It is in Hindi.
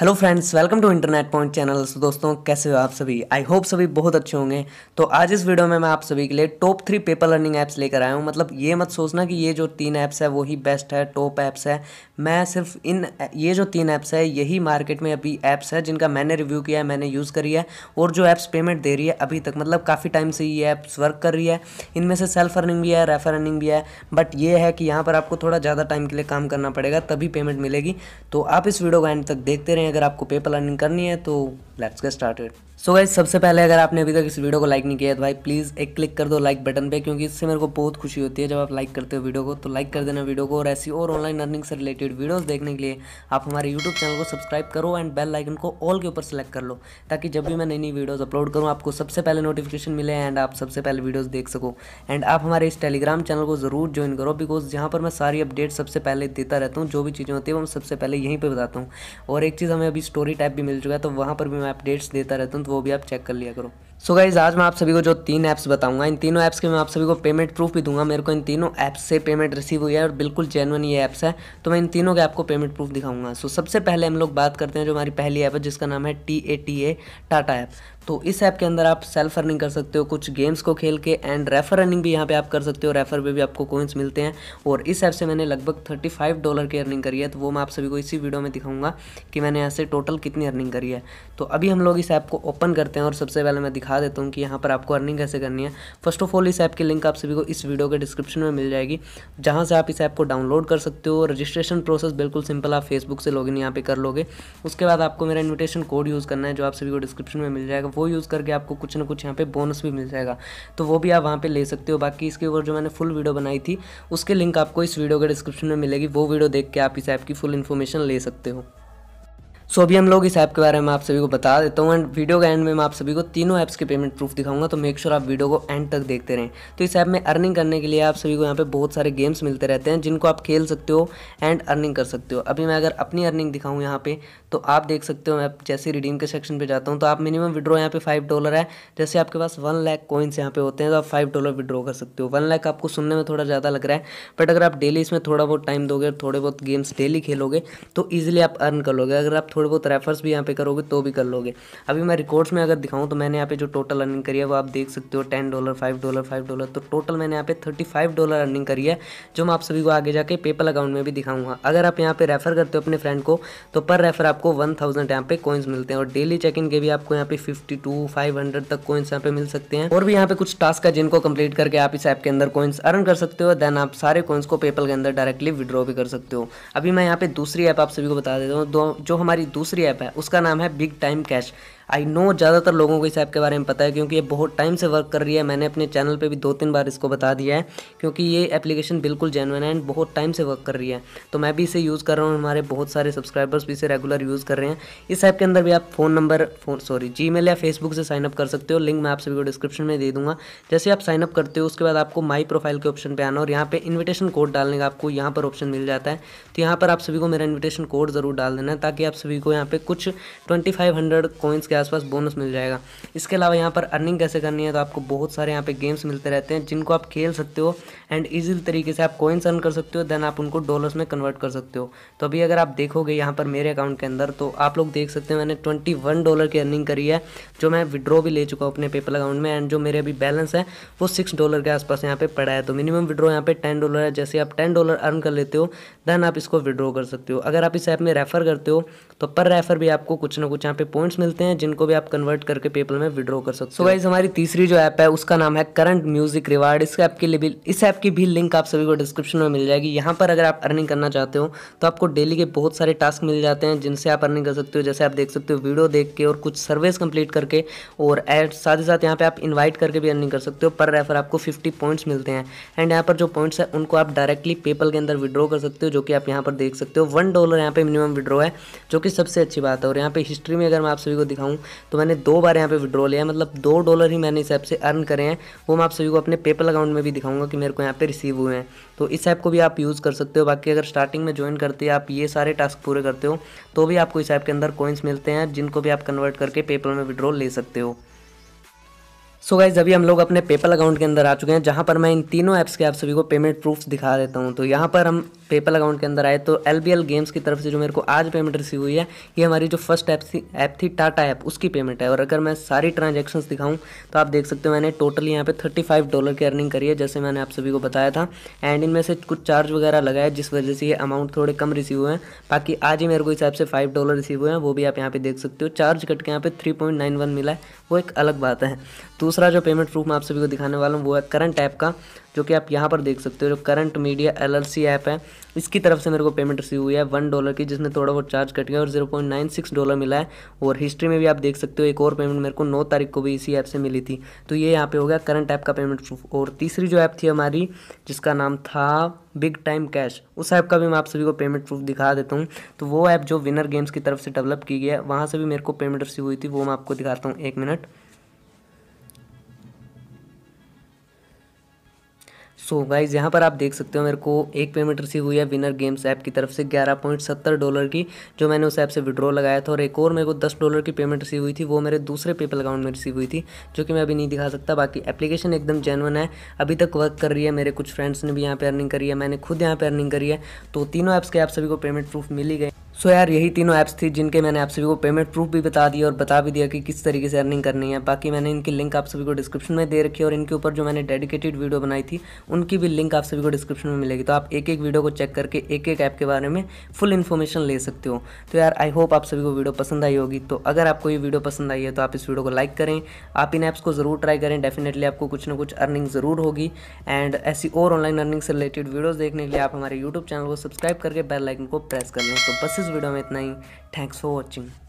hello friends welcome to internet point channel दोस्तों कैसे हो आप सभी आई होप सभी बहुत अच्छे होंगे तो आज इस वीडियो में मैं आप सभी के लिए top three paper learning apps लेकर आया हूँ मतलब ये मत सोचना कि ये जो तीन ऐप्स है वही बेस्ट है टॉप ऐप्स है मैं सिर्फ इन ये जो तीन ऐप्स है यही मार्केट में अभी ऐप्स है जिनका मैंने रिव्यू किया है मैंने यूज़ करी है और जो ऐप्स पेमेंट दे रही है अभी तक मतलब काफ़ी टाइम से ये ऐप्स वर्क कर रही है इनमें से सेल्फ अर्निंग भी है रेफर अर्निंग भी है बट ये है कि यहाँ पर आपको थोड़ा ज़्यादा टाइम के लिए काम करना पड़ेगा तभी पेमेंट मिलेगी तो आप इस वीडियो को एंड तक देखते रहें अगर आपको पेपल अर्निंग करनी है तो let's get started so guys सबसे पहले अगर आपने अभी तक इस वीडियो को लाइक नहीं किया तो भाई प्लीज़ एक क्लिक कर दो लाइक बटन पे क्योंकि इससे मेरे को बहुत खुशी होती है जब आप लाइक करते हो वीडियो को तो लाइक कर देना वीडियो को और ऐसी और ऑनलाइन अर्निंग से रिलेटेड वीडियोस देखने के लिए आप हमारे यूट्यूब चैनल को सब्सक्राइब करो एंड बेल आइकन को ऑल के ऊपर सेलेक्ट कर लो ताकि जब भी मैं नई नई वीडियोज़ अपलोड करूँ आपको सबसे पहले नोटिफिकेशन मिले एंड आप सबसे पहले वीडियोज़ देख सको एंड आप हमारे इस टेलीग्राम चैनल को ज़रूर ज्वाइन करो बिकॉज जहाँ पर मैं सारी अपडेट सबसे पहले देता रहता हूँ जो भी चीज़ें होती है वो मैं सबसे पहले यहीं पर बताता हूँ और एक चीज़ हमें अभी स्टोरी टाइप भी मिल चुका है तो वहाँ पर भी मैं अपडेट्स देता रहता हूँ तो वो भी आप चेक कर लिया करो सो so गाइज आज मैं आप सभी को जो तीन ऐप्स बताऊंगा इन तीनों ऐप्स के मैं आप सभी को पेमेंट प्रूफ भी दूंगा मेरे को इन तीनों ऐप्स से पेमेंट रिसीव हुई है और बिल्कुल जेनवन ये ऐप्स है तो मैं इन तीनों के आपको पेमेंट प्रूफ दिखाऊंगा सो so, सबसे पहले हम लोग बात करते हैं जो हमारी पहली ऐप है जिसका नाम है T A T A Tata app तो इस ऐप के अंदर आप सेल्फ अर्निंग कर सकते हो कुछ गेम्स को खेल के एंड रेफर अर्निंग भी यहाँ पे आप कर सकते हो रेफर पे भी आपको कोइंस मिलते हैं और इस ऐप से मैंने लगभग 35 डॉलर की अर्निंग करी है तो वो मैं आप सभी को इसी वीडियो में दिखाऊंगा कि मैंने यहाँ से टोटल कितनी अर्निंग करी है तो अभी हम लोग इस ऐप को ओपन करते हैं और सबसे पहले मैं दिखा दिखा देता हूँ कि यहाँ पर आपको अर्निंग कैसे करनी है फर्स्ट ऑफ ऑल इस ऐप की लिंक आप सभी को इस वीडियो के डिस्क्रिप्शन में मिल जाएगी जहाँ से आप इस ऐप को डाउनलोड कर सकते हो रजिस्ट्रेशन प्रोसेस बिल्कुल सिंपल आप फेसबुक से लॉगिन यहाँ पे कर लोगे उसके बाद आपको मेरा इन्विटेशन कोड यूज़ करना है जो आप सभी को डिस्क्रिप्शन में मिल जाएगा वो यूज़ करके आपको कुछ ना कुछ यहाँ पे बोनस भी मिल जाएगा तो वो भी आप वहाँ पे ले सकते हो बाकी इसके ऊपर जो मैंने फुल वीडियो बनाई थी उसके लिंक आपको इस वीडियो के डिस्क्रिप्शन में मिलेगी वो वीडियो देख के आप इस ऐप की फुल इन्फॉर्मेशन ले सकते हो सो अभी हम लोग इस ऐप के बारे में आप सभी को बता देता हूँ एंड वीडियो के एंड में मैं आप सभी को तीनों ऐप्स के पेमेंट प्रूफ दिखाऊंगा तो मेक श्योर sure आप वीडियो को एंड तक देखते रहें तो इस ऐप में अर्निंग करने के लिए आप सभी को यहाँ पे बहुत सारे गेम्स मिलते रहते हैं जिनको आप खेल सकते हो एंड अर्निंग कर सकते हो अभी मैं अगर अपनी अर्निंग दिखाऊँ यहाँ पे तो आप देख सकते हो मैं जैसे रिडीम के सेक्शन पर जाता हूँ तो आप मिनिमम विड्रो यहाँ पे फाइव डॉलर है जैसे आपके पास वन लैख कोइंस यहाँ पे होते हैं तो आप फाइव डॉलर विड्रो कर सकते हो वन लैख आपको सुनने में थोड़ा ज़्यादा लग रहा है बट अगर आप डेली इसमें थोड़ा बहुत टाइम दोगे थोड़े बहुत गेम्स डेली खेलोगे तो ईजिली आप अर्न कर लोगे अगर आप थोड़े बहुत रेफर्स भी यहाँ पे करोगे तो भी कर लोगे अभी मैं रिकॉर्ड्स में अगर दिखाऊँ तो मैंने यहाँ पे जो टोटल अर्निंग करी है वो आप देख सकते हो ten dollar five dollar five dollar तो टोटल मैंने यहाँ पे थर्टी फाइव डॉलर अर्निंग करी है जो मैं आप सभी को आगे जाके पेपल अकाउंट में भी दिखाऊंगा अगर आप यहाँ पे रेफर करते हो अपने फ्रेंड को तो पर रेफर आपको वन थाउजेंड यहाँ पे कॉइन्स मिलते हैं और डेली चेक इन के भी आपको यहाँ पे फिफ्टी टू फाइव हंड्रेड तक कोइंस यहाँ पे मिल सकते हैं और भी यहाँ पे कुछ टास्क है जिनको कंप्लीट करके आप इस ऐप के अंदर कोइंस अर्न कर सकते हो देन आप सारे कोइंस को पेपल के अंदर डायरेक्टली विड्रॉ भी कर सकते हो अभी मैं यहाँ पे दूसरी ऐप आप सभी को बता देता हूँ जो हमारी दूसरी ऐप है उसका नाम है big time cash I know ज़्यादातर लोगों को इस ऐप के बारे में पता है क्योंकि ये बहुत टाइम से वर्क कर रही है मैंने अपने चैनल पे भी दो तीन बार इसको बता दिया है क्योंकि ये एप्लीकेशन बिल्कुल जेनवन है एंड बहुत टाइम से वर्क कर रही है तो मैं भी इसे यूज़ कर रहा हूँ हमारे बहुत सारे सब्सक्राइबर्स भी इसे रेगुलर यूज़ कर रहे हैं इस ऐप के अंदर भी आप फ़ोन नंबर फोन सॉरी जी या फेसबुक से साइनअप कर सकते हो लिंक मैं आप सभी को डिस्क्रिप्शन में दे दूँगा जैसे आप साइनअप करते हो उसके बाद आपको माई प्रोफाइल के ऑप्शन पर आना और यहाँ पर इन्विटेशन कोड डालने का आपको यहाँ पर ऑप्शन मिल जाता है तो यहाँ पर आप सभी को मेरा इन्विटेशन कोड ज़रूर डाल देना ताकि आप सभी को यहाँ पर कुछ ट्वेंटी फाइव हंड्रेड के आसपास बोनस मिल जाएगा इसके अलावा यहाँ पर अर्निंग कैसे करनी है तो आपको बहुत सारे यहाँ पे गेम्स मिलते रहते हैं जिनको आप खेल सकते हो एंड ईजी तरीके से आप कोइंस अर्न कर सकते हो देन आप उनको डॉलर्स में कन्वर्ट कर सकते हो तो अभी अगर आप देखोगे यहाँ पर मेरे अकाउंट के अंदर तो आप लोग देख सकते हैं मैंने ट्वेंटी डॉलर की अर्निंग करी है जो मैं विड्रॉ भी ले चुका हूँ अपने पेपल अकाउंट में एंड जो मेरे अभी बैलेंस है वो सिक्स डॉलर के आसपास यहाँ पे पड़ा है तो मिनिमम विड्रॉ यहाँ पर टेन डॉलर है जैसे आप टेन डॉलर अर्न कर लेते हो देन आप इसको विड्रॉ कर सकते हो अगर आप इस ऐप में रेफर करते हो तो पर रेफर भी आपको कुछ ना कुछ यहाँ पे पॉइंट्स मिलते हैं जिनको भी आप कन्वर्ट करके पेपल में विड्रॉ कर सकते हो so हमारी तीसरी जो ऐप है उसका नाम है करंट म्यूजिक रिवार्ड इस ऐप के लिए भी इस ऐप की भी लिंक आप सभी को डिस्क्रिप्शन में मिल जाएगी यहाँ पर अगर आप अर्निंग करना चाहते हो तो आपको डेली के बहुत सारे टास्क मिल जाते हैं जिनसे आप अर्निंग कर सकते हो जैसे आप देख सकते हो वीडियो देख के और कुछ सर्वेस कंप्लीट करके और एड साथ ही साथ यहाँ पर आप इन्वाइट करके भी अर्निंग कर सकते हो पर रेफर आपको फिफ्टी पॉइंट्स मिलते हैं एंड यहाँ पर जो पॉइंट्स हैं उनको आप डायरेक्टली पेपल के अंदर विड्रॉ कर सकते हो जो कि आप यहाँ पर देख सकते हो वन डॉलर यहाँ पे मिनिमम विड्रॉ है जो कि सबसे अच्छी बात है और यहाँ पर हिस्ट्री में अगर मैं आप सभी को दिखाऊँ हूँ तो मैंने दो बार यहाँ पे विड्रॉ लिया मतलब दो डॉलर ही मैंने इस ऐप से अर्न करे हैं वो मैं आप सभी को अपने पेपल अकाउंट में भी दिखाऊंगा कि मेरे को यहाँ पे रिसीव हुए हैं तो इस ऐप को भी आप यूज़ कर सकते हो बाकी अगर स्टार्टिंग में ज्वाइन करते हैं आप ये सारे टास्क पूरे करते हो तो भी आपको इस ऐप के अंदर कॉइन्स मिलते हैं जिनको भी आप कन्वर्ट करके पेपल में विड्रॉ ले सकते हो सो so गाइज अभी हम लोग अपने पेपल अकाउंट के अंदर आ चुके हैं जहाँ पर मैं इन तीनों ऐप्स के आप सभी को पेमेंट प्रूफ्स दिखा देता हूँ तो यहाँ पर हम पेपल अकाउंट के अंदर आए तो एल बी एल गेम्स की तरफ से जो मेरे को आज पेमेंट रिसीव हुई है ये हमारी जो फर्स्ट ऐप थी ऐप थी टाटा ऐप उसकी पेमेंट है और अगर मैं सारी ट्रांजेक्शन दिखाऊँ तो आप देख सकते हो मैंने टोटल यहाँ पे थर्टी फाइव डॉलर की अर्निंग करी है जैसे मैंने आप सभी को बताया था एंड इनमें से कुछ चार्ज वगैरह लगाया है जिस वजह से ये अमाउंट थोड़े कम रिसीव हुए हैं बाकी आज ही मेरे को इस ऐप से फाइव डॉलर रिसीव हुए हैं वो भी आप यहाँ पर देख सकते हो चार्ज कट के यहाँ पर थ्री पॉइंट नाइन वन मिला है वो एक अलग बात है दूसरा जो पेमेंट प्रूफ मैं आप सभी को दिखाने वाला हूँ वो है करंट ऐप का जो कि आप यहाँ पर देख सकते हो जो करंट मीडिया एल ऐप है इसकी तरफ से मेरे को पेमेंट रिसीव हुई है वन डॉलर की जिसने थोड़ा बहुत चार्ज कट गया और zero point nine six dollar मिला है और हिस्ट्री में भी आप देख सकते हो एक और पेमेंट मेरे को नौ तारीख को भी इसी ऐप से मिली थी तो ये यहाँ पे हो गया करंट ऐप का पेमेंट प्रूफ और तीसरी जो ऐप थी हमारी जिसका नाम था बिग टाइम कैश उस ऐप का भी मैं आप सभी को पेमेंट प्रूफ दिखा देता हूँ तो वो ऐप जो विनर गेम्स की तरफ से डेवलप की गई है वहाँ से भी मेरे को पेमेंट रिसीव हुई थी वो मैं आपको दिखाता हूँ एक मिनट सो गाइज यहाँ पर आप देख सकते हो मेरे को एक पेमेंट रिसीव हुई है विनर गेम्स ऐप की तरफ से ग्यारह पॉइंट सत्तर डॉलर की जो मैंने उस ऐप से विड्रॉ लगाया था और एक और मेरे को दस डॉलर की पेमेंट रिसीव हुई थी वो मेरे दूसरे पेपल अकाउंट में रिसीव हुई थी जो कि मैं अभी नहीं दिखा सकता बाकी एप्लीकेशन एकदम जेनवन है अभी तक वर्क कर रही है मेरे कुछ फ्रेंड्स ने भी यहाँ पर अर्निंग करी है मैंने खुद यहाँ पर अर्निंग करी है तो तीनों ऐप्स के आप सभी को पेमेंट प्रूफ मिली गई सो यार यही तीनों ऐप्स थी जिनके मैंने आप सभी को पेमेंट प्रूफ भी बता दिया और बता भी दिया कि किस तरीके से अर्निंग करनी है बाकी मैंने इनकी लिंक आप सभी को डिस्क्रिप्शन में दे रखी है और इनके ऊपर जो मैंने डेडिकेटेड वीडियो बनाई थी उनकी भी लिंक आप सभी को डिस्क्रिप्शन में मिलेगी तो आप एक एक वीडियो को चेक करके एक एक ऐप के बारे में फुल इन्फॉर्मेशन ले सकते हो तो यार आई होप आप सभी को वीडियो पसंद आई होगी तो अगर आपको ये वीडियो पसंद आई है तो आप इस वीडियो को लाइक करें आप इन ऐप्स को ज़रूर ट्राई करें डेफिनेटली आपको कुछ ना कुछ अर्निंग ज़रूर होगी एंड ऐसी और ऑनलाइन अर्निंग से रिलेटेड वीडियोज़ देखने के लिए आप हमारे यूट्यूब चैनल को सब्सक्राइब करके बेल लाइकन को प्रेस कर लें तो बस वीडियो में इतना ही थैंक्स फॉर वॉचिंग